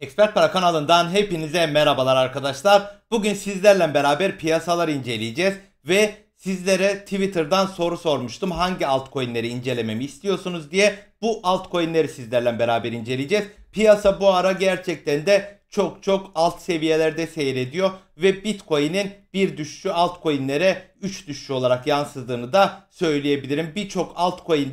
Expert Para kanalından hepinize merhabalar arkadaşlar. Bugün sizlerle beraber piyasaları inceleyeceğiz ve sizlere Twitter'dan soru sormuştum. Hangi altcoin'leri incelememi istiyorsunuz diye bu altcoin'leri sizlerle beraber inceleyeceğiz. Piyasa bu ara gerçekten de çok çok alt seviyelerde seyrediyor ve Bitcoin'in bir düşüşü altcoin'lere 3 düşüşü olarak yansıdığını da söyleyebilirim. Birçok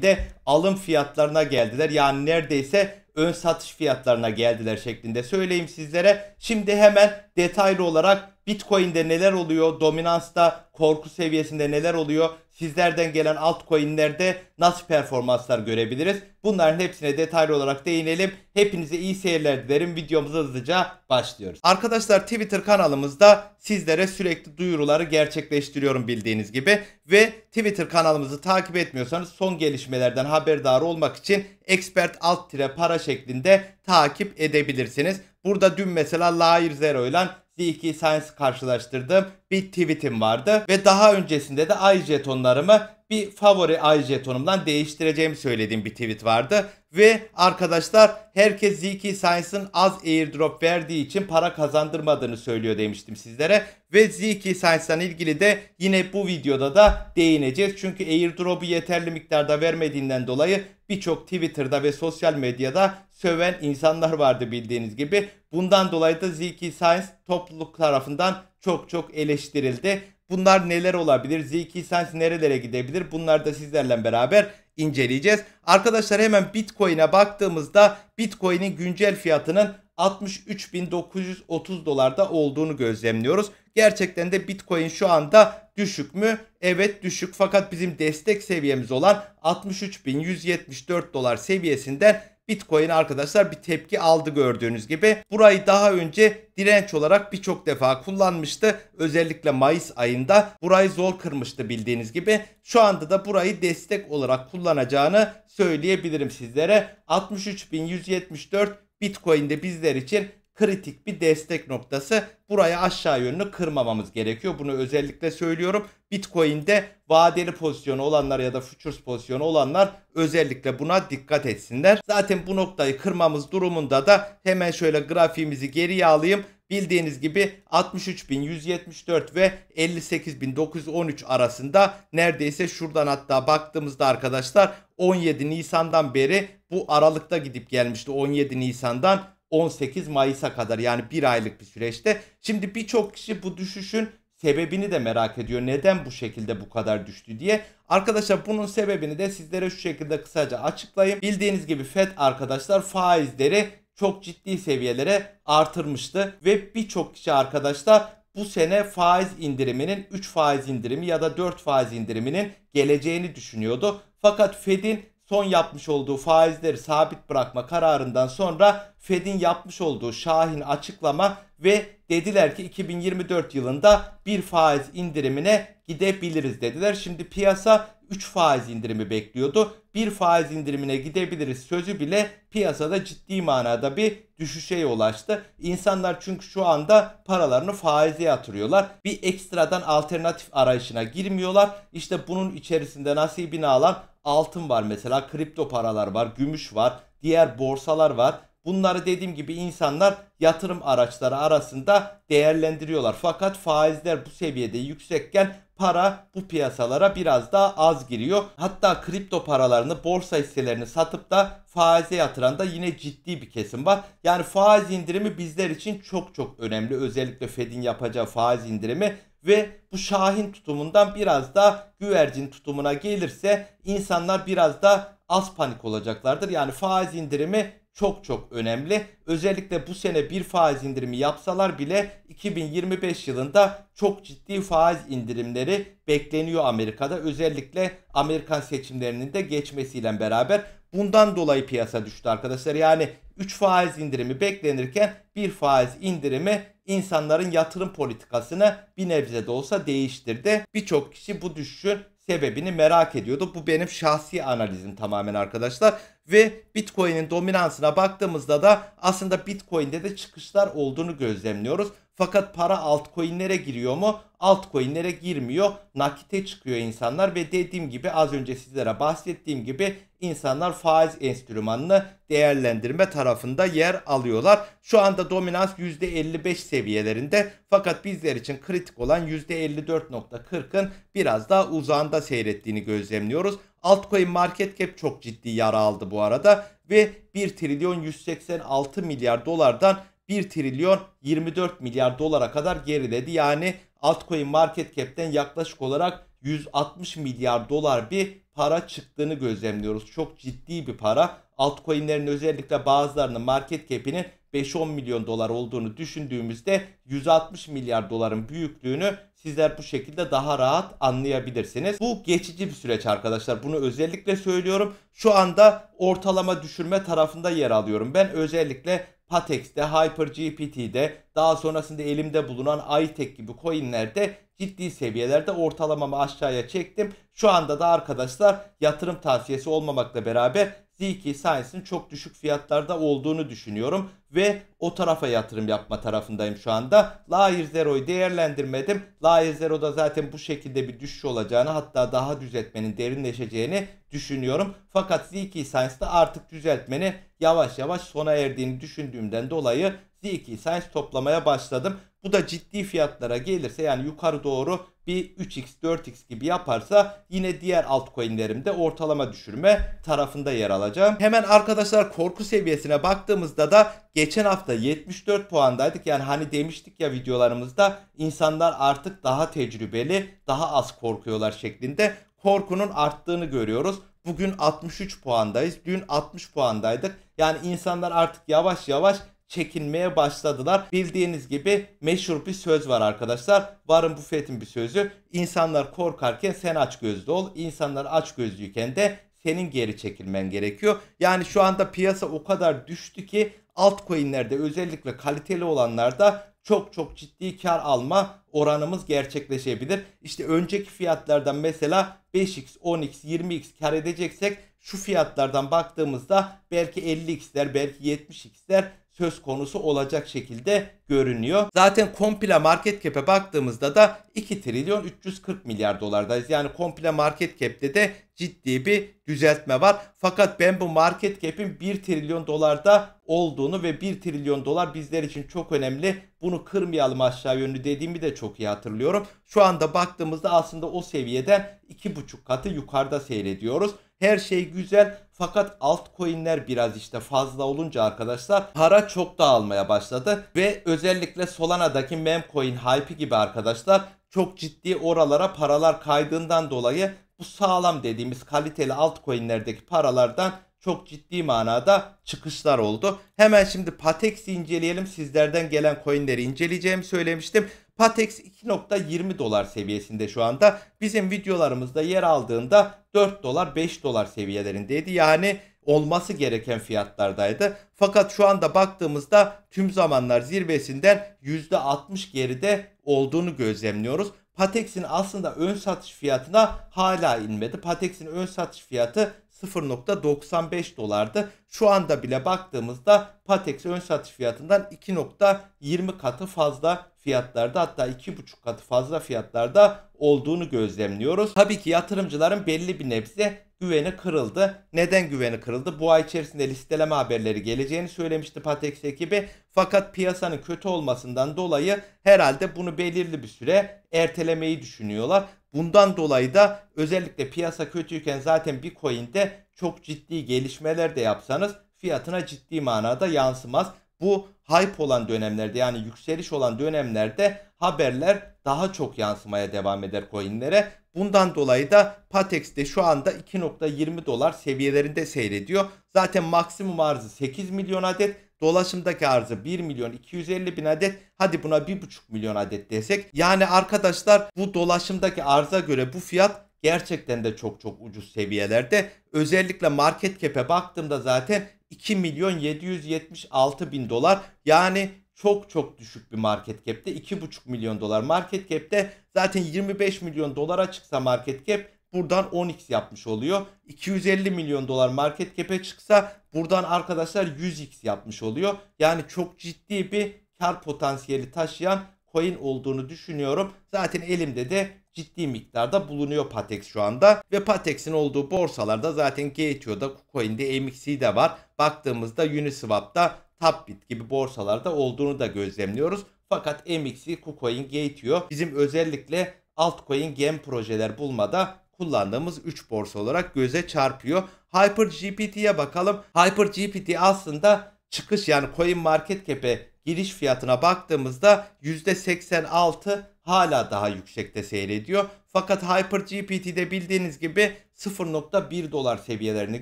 de alım fiyatlarına geldiler. Yani neredeyse ön satış fiyatlarına geldiler şeklinde söyleyeyim sizlere. Şimdi hemen detaylı olarak Bitcoin'de neler oluyor? Dominansta korku seviyesinde neler oluyor? Sizlerden gelen altcoin'lerde nasıl performanslar görebiliriz? Bunların hepsine detaylı olarak değinelim. Hepinize iyi seyirler dilerim. Videomuza hızlıca başlıyoruz. Arkadaşlar Twitter kanalımızda sizlere sürekli duyuruları gerçekleştiriyorum bildiğiniz gibi. Ve Twitter kanalımızı takip etmiyorsanız son gelişmelerden haberdar olmak için expert alt tire para şeklinde takip edebilirsiniz. Burada dün mesela Lair Zero ile C2 Science karşılaştırdığım bir tweetim vardı. Ve daha öncesinde de ay jetonlarımı bir favori ay jetonumdan değiştireceğimi söylediğim bir tweet vardı. Ve arkadaşlar herkes ZK Science'ın az airdrop verdiği için para kazandırmadığını söylüyor demiştim sizlere. Ve ZK Science'dan ilgili de yine bu videoda da değineceğiz. Çünkü airdrop'u yeterli miktarda vermediğinden dolayı birçok Twitter'da ve sosyal medyada söven insanlar vardı bildiğiniz gibi. Bundan dolayı da ZK Science topluluk tarafından çok çok eleştirildi. Bunlar neler olabilir? z Sense nerelere gidebilir? Bunları da sizlerle beraber inceleyeceğiz. Arkadaşlar hemen Bitcoin'e baktığımızda Bitcoin'in güncel fiyatının 63.930 dolarda olduğunu gözlemliyoruz. Gerçekten de Bitcoin şu anda düşük mü? Evet düşük fakat bizim destek seviyemiz olan 63.174 dolar seviyesinden Bitcoin arkadaşlar bir tepki aldı gördüğünüz gibi. Burayı daha önce direnç olarak birçok defa kullanmıştı. Özellikle Mayıs ayında burayı zor kırmıştı bildiğiniz gibi. Şu anda da burayı destek olarak kullanacağını söyleyebilirim sizlere. 63.174 Bitcoin'de bizler için kritik bir destek noktası. Buraya aşağı yönünü kırmamamız gerekiyor. Bunu özellikle söylüyorum. Bitcoin'de vadeli pozisyonu olanlar ya da futures pozisyonu olanlar özellikle buna dikkat etsinler. Zaten bu noktayı kırmamız durumunda da hemen şöyle grafiğimizi geriye alayım. Bildiğiniz gibi 63.174 ve 58.913 arasında neredeyse şuradan hatta baktığımızda arkadaşlar 17 Nisan'dan beri bu aralıkta gidip gelmişti 17 Nisan'dan 18 Mayıs'a kadar yani bir aylık bir süreçte. Şimdi birçok kişi bu düşüşün sebebini de merak ediyor. Neden bu şekilde bu kadar düştü diye. Arkadaşlar bunun sebebini de sizlere şu şekilde kısaca açıklayayım. Bildiğiniz gibi FED arkadaşlar faizleri çok ciddi seviyelere artırmıştı ve birçok kişi arkadaşlar bu sene faiz indiriminin 3 faiz indirimi ya da 4 faiz indiriminin geleceğini düşünüyordu. Fakat Fed'in son yapmış olduğu faizleri sabit bırakma kararından sonra Fed'in yapmış olduğu şahin açıklama ve dediler ki 2024 yılında bir faiz indirimine gidebiliriz dediler. Şimdi piyasa 3 faiz indirimi bekliyordu. 1 faiz indirimine gidebiliriz sözü bile piyasada ciddi manada bir düşüşe ulaştı. İnsanlar çünkü şu anda paralarını faize yatırıyorlar. Bir ekstradan alternatif arayışına girmiyorlar. İşte bunun içerisinde nasibini alan altın var mesela, kripto paralar var, gümüş var, diğer borsalar var. Bunları dediğim gibi insanlar yatırım araçları arasında değerlendiriyorlar. Fakat faizler bu seviyede yüksekken para bu piyasalara biraz daha az giriyor. Hatta kripto paralarını, borsa hisselerini satıp da faize yatıran da yine ciddi bir kesim var. Yani faiz indirimi bizler için çok çok önemli. Özellikle Fed'in yapacağı faiz indirimi ve bu Şahin tutumundan biraz daha güvercin tutumuna gelirse insanlar biraz daha az panik olacaklardır. Yani faiz indirimi çok çok önemli. Özellikle bu sene bir faiz indirimi yapsalar bile 2025 yılında çok ciddi faiz indirimleri bekleniyor Amerika'da. Özellikle Amerikan seçimlerinin de geçmesiyle beraber bundan dolayı piyasa düştü arkadaşlar. Yani 3 faiz indirimi beklenirken bir faiz indirimi insanların yatırım politikasını bir nebze de olsa değiştirdi. Birçok kişi bu düşüşün sebebini merak ediyordu. Bu benim şahsi analizim tamamen arkadaşlar. Ve Bitcoin'in dominansına baktığımızda da aslında Bitcoin'de de çıkışlar olduğunu gözlemliyoruz. Fakat para altcoin'lere giriyor mu? Altcoin'lere girmiyor. Nakite çıkıyor insanlar ve dediğim gibi az önce sizlere bahsettiğim gibi insanlar faiz enstrümanını değerlendirme tarafında yer alıyorlar. Şu anda dominans %55 seviyelerinde fakat bizler için kritik olan %54.40'ın biraz daha uzağında seyrettiğini gözlemliyoruz. Altcoin market cap çok ciddi yara aldı bu arada ve 1 trilyon 186 milyar dolardan 1 trilyon 24 milyar dolara kadar geriledi. Yani altcoin market cap'ten yaklaşık olarak 160 milyar dolar bir para çıktığını gözlemliyoruz. Çok ciddi bir para. Altcoin'lerin özellikle bazılarının market cap'inin 5-10 milyon dolar olduğunu düşündüğümüzde 160 milyar doların büyüklüğünü sizler bu şekilde daha rahat anlayabilirsiniz. Bu geçici bir süreç arkadaşlar. Bunu özellikle söylüyorum. Şu anda ortalama düşürme tarafında yer alıyorum. Ben özellikle Patex'te, HyperGPT'de, daha sonrasında elimde bulunan iTech gibi coinlerde ciddi seviyelerde ortalamamı aşağıya çektim. Şu anda da arkadaşlar yatırım tavsiyesi olmamakla beraber Z2 Science'ın çok düşük fiyatlarda olduğunu düşünüyorum ve o tarafa yatırım yapma tarafındayım şu anda. Layer Zero'yu değerlendirmedim. Layer Zero'da zaten bu şekilde bir düşüş olacağını hatta daha düzeltmenin derinleşeceğini düşünüyorum. Fakat Z2 Science'da artık düzeltmeni yavaş yavaş sona erdiğini düşündüğümden dolayı ciddi ki toplamaya başladım. Bu da ciddi fiyatlara gelirse yani yukarı doğru bir 3x 4x gibi yaparsa yine diğer altcoin'lerimde ortalama düşürme tarafında yer alacağım. Hemen arkadaşlar korku seviyesine baktığımızda da geçen hafta 74 puandaydık. Yani hani demiştik ya videolarımızda insanlar artık daha tecrübeli, daha az korkuyorlar şeklinde korkunun arttığını görüyoruz. Bugün 63 puandayız. Dün 60 puandaydık. Yani insanlar artık yavaş yavaş çekinmeye başladılar. Bildiğiniz gibi meşhur bir söz var arkadaşlar. Warren Buffett'in bir sözü. İnsanlar korkarken sen aç gözlü ol. İnsanlar aç gözlüyken de senin geri çekilmen gerekiyor. Yani şu anda piyasa o kadar düştü ki altcoin'lerde özellikle kaliteli olanlarda çok çok ciddi kar alma oranımız gerçekleşebilir. İşte önceki fiyatlardan mesela 5x, 10x, 20x kar edeceksek şu fiyatlardan baktığımızda belki 50x'ler, belki 70x'ler söz konusu olacak şekilde görünüyor. Zaten komple market cap'e baktığımızda da 2 trilyon 340 milyar dolardayız. Yani komple market cap'te de ciddi bir düzeltme var. Fakat ben bu market cap'in 1 trilyon dolarda olduğunu ve 1 trilyon dolar bizler için çok önemli. Bunu kırmayalım aşağı yönlü dediğimi de çok iyi hatırlıyorum. Şu anda baktığımızda aslında o seviyeden 2,5 katı yukarıda seyrediyoruz. Her şey güzel fakat altcoin'ler biraz işte fazla olunca arkadaşlar para çok dağılmaya başladı ve özellikle Solana'daki memcoin hype gibi arkadaşlar çok ciddi oralara paralar kaydığından dolayı bu sağlam dediğimiz kaliteli altcoin'lerdeki paralardan çok ciddi manada çıkışlar oldu Hemen şimdi Patex'i inceleyelim. Sizlerden gelen coin'leri inceleyeceğim söylemiştim. Patex 2.20 dolar seviyesinde şu anda. Bizim videolarımızda yer aldığında 4 dolar 5 dolar seviyelerindeydi. Yani olması gereken fiyatlardaydı. Fakat şu anda baktığımızda tüm zamanlar zirvesinden %60 geride olduğunu gözlemliyoruz. Patex'in aslında ön satış fiyatına hala inmedi. Patex'in ön satış fiyatı 0.95 dolardı. Şu anda bile baktığımızda Patex ön satış fiyatından 2.20 katı fazla fiyatlarda hatta 2,5 katı fazla fiyatlarda olduğunu gözlemliyoruz. Tabii ki yatırımcıların belli bir nebze güveni kırıldı. Neden güveni kırıldı? Bu ay içerisinde listeleme haberleri geleceğini söylemişti Patex ekibi. Fakat piyasanın kötü olmasından dolayı herhalde bunu belirli bir süre ertelemeyi düşünüyorlar. Bundan dolayı da özellikle piyasa kötüyken zaten bir coin'de çok ciddi gelişmeler de yapsanız fiyatına ciddi manada yansımaz bu hype olan dönemlerde yani yükseliş olan dönemlerde haberler daha çok yansımaya devam eder coinlere. Bundan dolayı da Patex de şu anda 2.20 dolar seviyelerinde seyrediyor. Zaten maksimum arzı 8 milyon adet. Dolaşımdaki arzı 1 milyon 250 bin adet. Hadi buna 1.5 milyon adet desek. Yani arkadaşlar bu dolaşımdaki arza göre bu fiyat gerçekten de çok çok ucuz seviyelerde. Özellikle market cap'e baktığımda zaten 2 milyon 776 bin dolar. Yani çok çok düşük bir market cap'te 2,5 milyon dolar market cap'te zaten 25 milyon dolara çıksa market cap buradan 10x yapmış oluyor. 250 milyon dolar market cap'e çıksa buradan arkadaşlar 100x yapmış oluyor. Yani çok ciddi bir kar potansiyeli taşıyan coin olduğunu düşünüyorum. Zaten elimde de ciddi miktarda bulunuyor Patex şu anda. Ve Patex'in olduğu borsalarda zaten Gateo'da, KuCoin'de, MXC'de var. Baktığımızda Uniswap'ta, Tapbit gibi borsalarda olduğunu da gözlemliyoruz. Fakat MXC, KuCoin, Gateo bizim özellikle altcoin gem projeler bulmada kullandığımız 3 borsa olarak göze çarpıyor. HyperGPT'ye bakalım. HyperGPT aslında çıkış yani Coin Market Cap'e giriş fiyatına baktığımızda %86 hala daha yüksekte seyrediyor. Fakat HyperGPT'de bildiğiniz gibi 0.1 dolar seviyelerini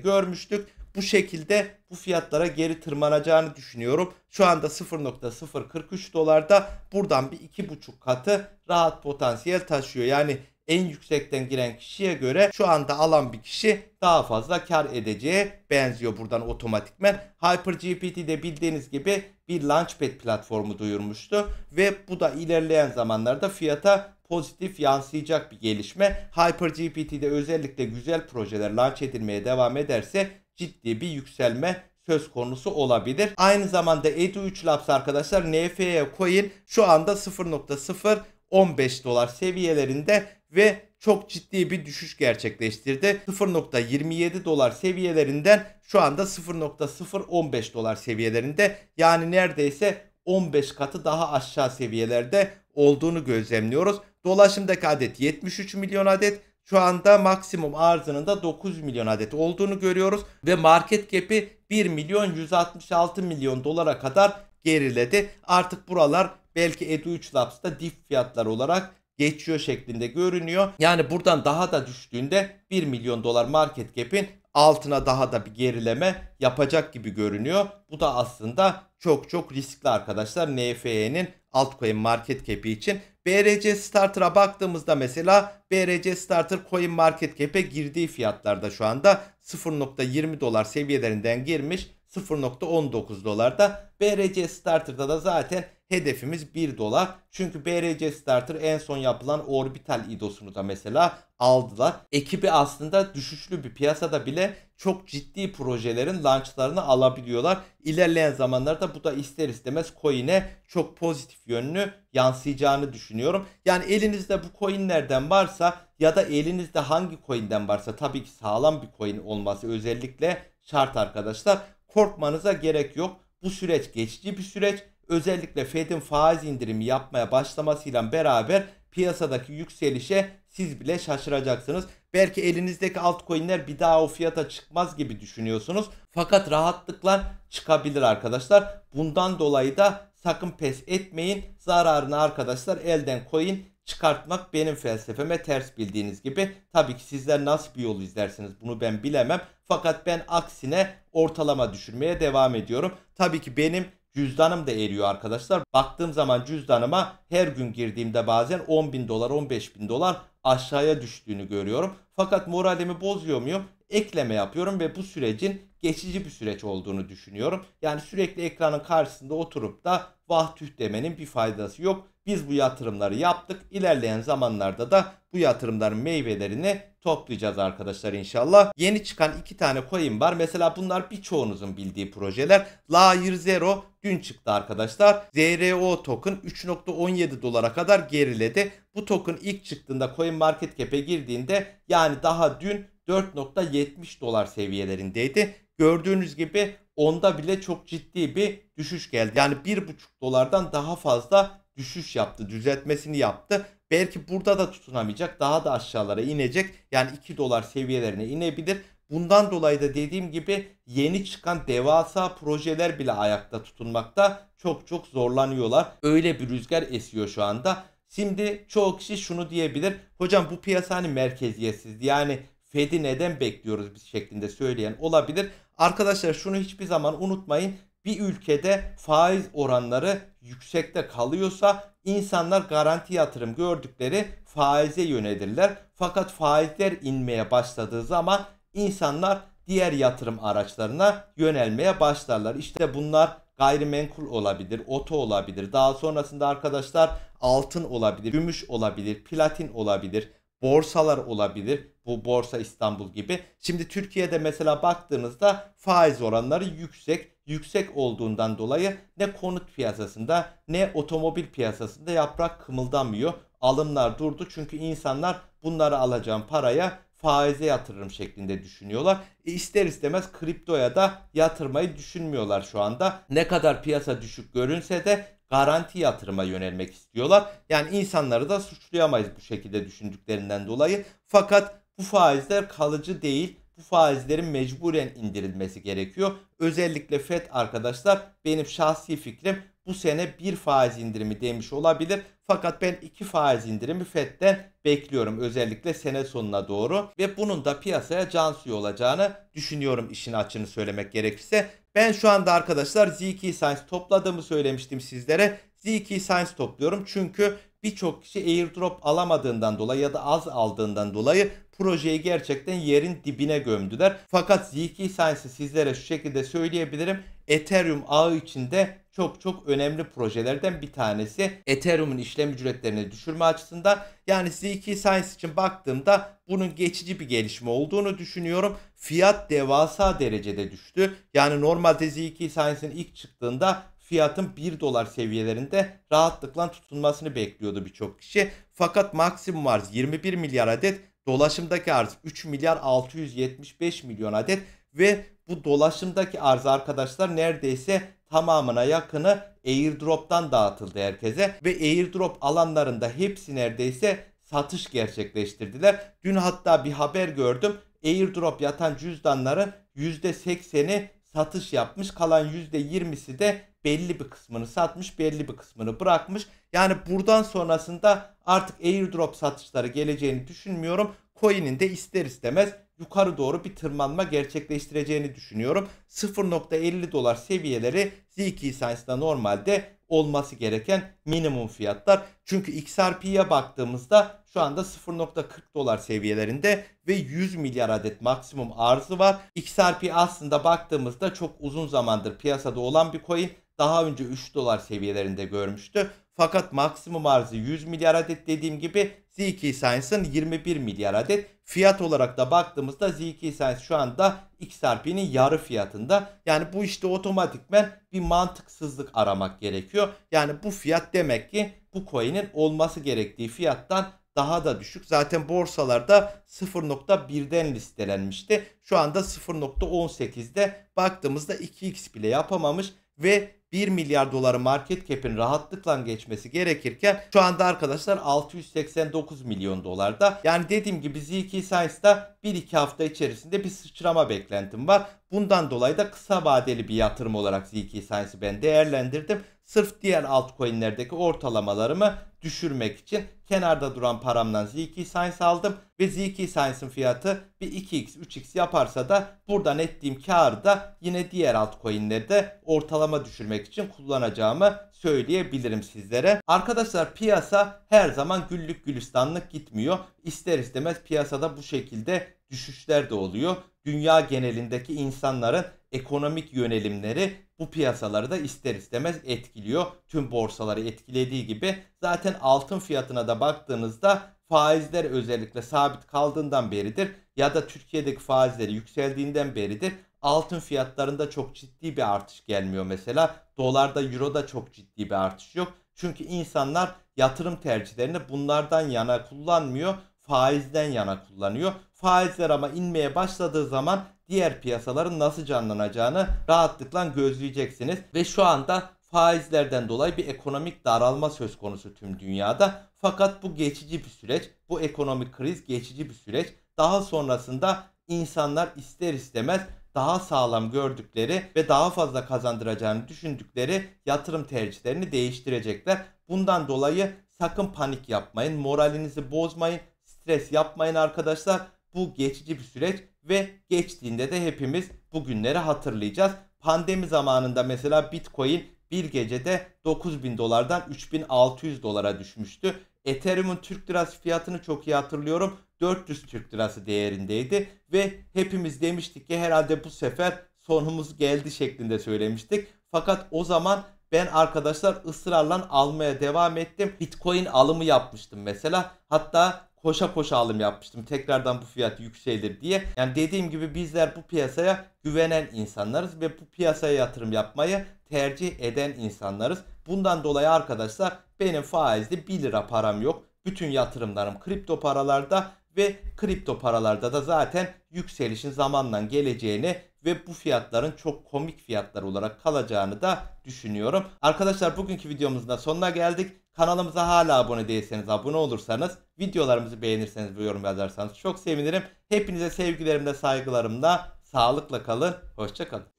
görmüştük. Bu şekilde bu fiyatlara geri tırmanacağını düşünüyorum. Şu anda 0.043 dolarda buradan bir 2.5 katı rahat potansiyel taşıyor. Yani en yüksekten giren kişiye göre şu anda alan bir kişi daha fazla kar edeceğe benziyor buradan otomatikmen. de bildiğiniz gibi bir Launchpad platformu duyurmuştu ve bu da ilerleyen zamanlarda fiyata pozitif yansıyacak bir gelişme. HyperGPT'de özellikle güzel projeler launch edilmeye devam ederse ciddi bir yükselme söz konusu olabilir. Aynı zamanda Edu 3 Labs arkadaşlar NFE coin şu anda 0.0 15 dolar seviyelerinde ve çok ciddi bir düşüş gerçekleştirdi. 0.27 dolar seviyelerinden şu anda 0.015 dolar seviyelerinde yani neredeyse 15 katı daha aşağı seviyelerde olduğunu gözlemliyoruz. Dolaşımdaki adet 73 milyon adet. Şu anda maksimum arzının da 9 milyon adet olduğunu görüyoruz ve market cap'i 1 milyon 166 milyon dolara kadar geriledi. Artık buralar belki EDU3 Labs'da dip fiyatlar olarak geçiyor şeklinde görünüyor. Yani buradan daha da düştüğünde 1 milyon dolar market cap'in altına daha da bir gerileme yapacak gibi görünüyor. Bu da aslında çok çok riskli arkadaşlar NFE'nin altcoin market cap'i için. BRC Starter'a baktığımızda mesela BRC Starter coin market cap'e girdiği fiyatlarda şu anda 0.20 dolar seviyelerinden girmiş. 0.19 dolarda. BRC Starter'da da zaten Hedefimiz 1 dolar. Çünkü BRC Starter en son yapılan orbital idosunu da mesela aldılar. Ekibi aslında düşüşlü bir piyasada bile çok ciddi projelerin launchlarını alabiliyorlar. İlerleyen zamanlarda bu da ister istemez coin'e çok pozitif yönünü yansıyacağını düşünüyorum. Yani elinizde bu coinlerden varsa ya da elinizde hangi coin'den varsa tabii ki sağlam bir coin olması özellikle şart arkadaşlar. Korkmanıza gerek yok. Bu süreç geçici bir süreç Özellikle Fed'in faiz indirimi yapmaya başlamasıyla beraber piyasadaki yükselişe siz bile şaşıracaksınız. Belki elinizdeki altcoin'ler bir daha o fiyata çıkmaz gibi düşünüyorsunuz. Fakat rahatlıkla çıkabilir arkadaşlar. Bundan dolayı da sakın pes etmeyin. Zararını arkadaşlar elden koyun. çıkartmak benim felsefeme ters bildiğiniz gibi. Tabii ki sizler nasıl bir yol izlersiniz bunu ben bilemem. Fakat ben aksine ortalama düşürmeye devam ediyorum. Tabii ki benim Cüzdanım da eriyor arkadaşlar. Baktığım zaman cüzdanıma her gün girdiğimde bazen 10 bin dolar 15 bin dolar aşağıya düştüğünü görüyorum. Fakat moralimi bozuyor muyum? Ekleme yapıyorum ve bu sürecin geçici bir süreç olduğunu düşünüyorum. Yani sürekli ekranın karşısında oturup da vah tüh demenin bir faydası yok. Biz bu yatırımları yaptık. İlerleyen zamanlarda da bu yatırımların meyvelerini toplayacağız arkadaşlar inşallah. Yeni çıkan iki tane coin var. Mesela bunlar birçoğunuzun bildiği projeler. Layer Zero dün çıktı arkadaşlar. ZRO token 3.17 dolara kadar geriledi. Bu token ilk çıktığında market CoinMarketCap'e girdiğinde yani daha dün 4.70 dolar seviyelerindeydi. Gördüğünüz gibi onda bile çok ciddi bir düşüş geldi. Yani 1,5 dolardan daha fazla düşüş yaptı. Düzeltmesini yaptı. Belki burada da tutunamayacak. Daha da aşağılara inecek. Yani 2 dolar seviyelerine inebilir. Bundan dolayı da dediğim gibi yeni çıkan devasa projeler bile ayakta tutunmakta çok çok zorlanıyorlar. Öyle bir rüzgar esiyor şu anda. Şimdi çoğu kişi şunu diyebilir. Hocam bu piyasa hani merkeziyetsiz yani Fed'i neden bekliyoruz biz şeklinde söyleyen olabilir. Arkadaşlar şunu hiçbir zaman unutmayın. Bir ülkede faiz oranları yüksekte kalıyorsa insanlar garanti yatırım gördükleri faize yönelirler. Fakat faizler inmeye başladığı zaman insanlar diğer yatırım araçlarına yönelmeye başlarlar. İşte bunlar gayrimenkul olabilir, oto olabilir. Daha sonrasında arkadaşlar altın olabilir, gümüş olabilir, platin olabilir borsalar olabilir. Bu borsa İstanbul gibi. Şimdi Türkiye'de mesela baktığınızda faiz oranları yüksek. Yüksek olduğundan dolayı ne konut piyasasında ne otomobil piyasasında yaprak kımıldamıyor. Alımlar durdu çünkü insanlar bunları alacağım paraya faize yatırırım şeklinde düşünüyorlar. E ister istemez kriptoya da yatırmayı düşünmüyorlar şu anda. Ne kadar piyasa düşük görünse de garanti yatırıma yönelmek istiyorlar. Yani insanları da suçlayamayız bu şekilde düşündüklerinden dolayı. Fakat bu faizler kalıcı değil. Bu faizlerin mecburen indirilmesi gerekiyor. Özellikle FED arkadaşlar benim şahsi fikrim bu sene bir faiz indirimi demiş olabilir. Fakat ben iki faiz indirimi FED'den bekliyorum özellikle sene sonuna doğru ve bunun da piyasaya can suyu olacağını düşünüyorum işin açını söylemek gerekirse. Ben şu anda arkadaşlar ZK Science topladığımı söylemiştim sizlere. ZK Science topluyorum çünkü birçok kişi airdrop alamadığından dolayı ya da az aldığından dolayı projeyi gerçekten yerin dibine gömdüler. Fakat ZK Science'ı sizlere şu şekilde söyleyebilirim. Ethereum ağı içinde çok çok önemli projelerden bir tanesi. Ethereum'un işlem ücretlerini düşürme açısından. Yani z Science için baktığımda bunun geçici bir gelişme olduğunu düşünüyorum. Fiyat devasa derecede düştü. Yani normalde z Science'in ilk çıktığında fiyatın 1 dolar seviyelerinde rahatlıkla tutunmasını bekliyordu birçok kişi. Fakat maksimum arz 21 milyar adet, dolaşımdaki arz 3 milyar 675 milyon adet ve bu dolaşımdaki arz arkadaşlar neredeyse tamamına yakını airdrop'tan dağıtıldı herkese ve airdrop alanlarında hepsi neredeyse satış gerçekleştirdiler. Dün hatta bir haber gördüm. Airdrop yatan cüzdanların %80'i satış yapmış. Kalan %20'si de belli bir kısmını satmış, belli bir kısmını bırakmış. Yani buradan sonrasında artık airdrop satışları geleceğini düşünmüyorum. Coin'in de ister istemez yukarı doğru bir tırmanma gerçekleştireceğini düşünüyorum. 0.50 dolar seviyeleri ZK Science'da normalde olması gereken minimum fiyatlar. Çünkü XRP'ye baktığımızda şu anda 0.40 dolar seviyelerinde ve 100 milyar adet maksimum arzı var. XRP aslında baktığımızda çok uzun zamandır piyasada olan bir coin. Daha önce 3 dolar seviyelerinde görmüştü. Fakat maksimum arzı 100 milyar adet dediğim gibi ZK Science'ın 21 milyar adet Fiyat olarak da baktığımızda ZK sense şu anda XRP'nin yarı fiyatında. Yani bu işte otomatikmen bir mantıksızlık aramak gerekiyor. Yani bu fiyat demek ki bu coin'in olması gerektiği fiyattan daha da düşük. Zaten borsalarda 0.1'den listelenmişti. Şu anda 0.18'de baktığımızda 2x bile yapamamış ve 1 milyar doları market cap'in rahatlıkla geçmesi gerekirken şu anda arkadaşlar 689 milyon dolarda. Yani dediğim gibi Z2 Science'da 1-2 hafta içerisinde bir sıçrama beklentim var. Bundan dolayı da kısa vadeli bir yatırım olarak Z2 Science'ı ben değerlendirdim. Sırf diğer altcoin'lerdeki ortalamalarımı düşürmek için kenarda duran paramdan Z2 Science aldım ve Z2 Science'ın fiyatı bir 2x 3x yaparsa da buradan ettiğim karı da yine diğer altcoin'lerde ortalama düşürmek etmek için kullanacağımı söyleyebilirim sizlere. Arkadaşlar piyasa her zaman güllük gülistanlık gitmiyor. İster istemez piyasada bu şekilde düşüşler de oluyor. Dünya genelindeki insanların ekonomik yönelimleri bu piyasaları da ister istemez etkiliyor. Tüm borsaları etkilediği gibi zaten altın fiyatına da baktığınızda faizler özellikle sabit kaldığından beridir ya da Türkiye'deki faizleri yükseldiğinden beridir Altın fiyatlarında çok ciddi bir artış gelmiyor mesela. Dolarda, euroda çok ciddi bir artış yok. Çünkü insanlar yatırım tercihlerini bunlardan yana kullanmıyor, faizden yana kullanıyor. Faizler ama inmeye başladığı zaman diğer piyasaların nasıl canlanacağını rahatlıkla gözleyeceksiniz ve şu anda faizlerden dolayı bir ekonomik daralma söz konusu tüm dünyada. Fakat bu geçici bir süreç. Bu ekonomik kriz geçici bir süreç. Daha sonrasında insanlar ister istemez daha sağlam gördükleri ve daha fazla kazandıracağını düşündükleri yatırım tercihlerini değiştirecekler. Bundan dolayı sakın panik yapmayın, moralinizi bozmayın, stres yapmayın arkadaşlar. Bu geçici bir süreç ve geçtiğinde de hepimiz bu günleri hatırlayacağız. Pandemi zamanında mesela Bitcoin bir gecede 9000 dolardan 3600 dolara düşmüştü. Ethereum'un Türk lirası fiyatını çok iyi hatırlıyorum. 400 Türk lirası değerindeydi ve hepimiz demiştik ki herhalde bu sefer sonumuz geldi şeklinde söylemiştik. Fakat o zaman ben arkadaşlar ısrarla almaya devam ettim. Bitcoin alımı yapmıştım mesela. Hatta koşa koşa alım yapmıştım. Tekrardan bu fiyat yükselir diye. Yani dediğim gibi bizler bu piyasaya güvenen insanlarız ve bu piyasaya yatırım yapmayı tercih eden insanlarız. Bundan dolayı arkadaşlar benim faizli 1 lira param yok. Bütün yatırımlarım kripto paralarda ve kripto paralarda da zaten yükselişin zamanla geleceğini ve bu fiyatların çok komik fiyatlar olarak kalacağını da düşünüyorum. Arkadaşlar bugünkü videomuzun da sonuna geldik. Kanalımıza hala abone değilseniz abone olursanız, videolarımızı beğenirseniz ve yorum yazarsanız çok sevinirim. Hepinize sevgilerimle, saygılarımla, sağlıkla kalın, hoşçakalın.